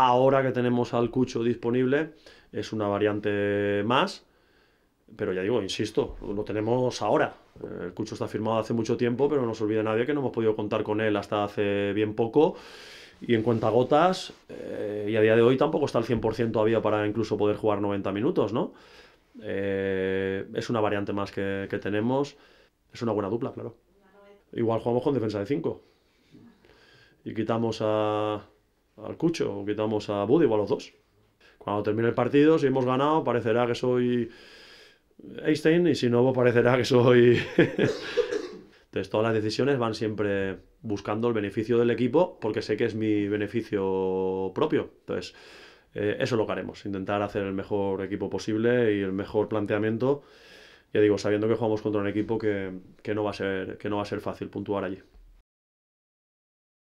Ahora que tenemos al Cucho disponible, es una variante más, pero ya digo, insisto, lo tenemos ahora. El Cucho está firmado hace mucho tiempo, pero no se olvide nadie que no hemos podido contar con él hasta hace bien poco. Y en cuenta gotas eh, y a día de hoy tampoco está al 100% había para incluso poder jugar 90 minutos, ¿no? Eh, es una variante más que, que, tenemos. Es una buena dupla, claro. Igual jugamos con defensa de 5. Y quitamos a, al Cucho o quitamos a Buddy o a los dos. Cuando termine el partido, si hemos ganado, parecerá que soy Einstein y si no, pues parecerá que soy... Entonces todas las decisiones van siempre buscando el beneficio del equipo porque sé que es mi beneficio propio. Entonces eh, eso lo que haremos, intentar hacer el mejor equipo posible y el mejor planteamiento. Ya digo, sabiendo que jugamos contra un equipo que, que no, va a ser, que no va a ser fácil puntuar allí.